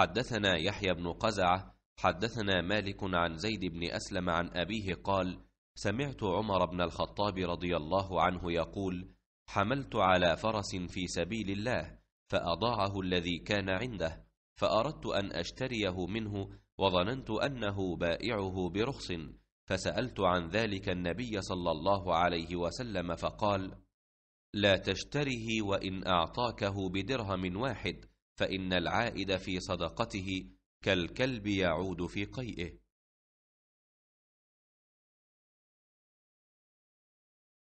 حدثنا يحيى بن قزعة حدثنا مالك عن زيد بن أسلم عن أبيه قال سمعت عمر بن الخطاب رضي الله عنه يقول حملت على فرس في سبيل الله فأضاعه الذي كان عنده فأردت أن أشتريه منه وظننت أنه بائعه برخص فسألت عن ذلك النبي صلى الله عليه وسلم فقال لا تشتره وإن أعطاكه بدرهم واحد فان العائد في صدقته كالكلب يعود في قيئه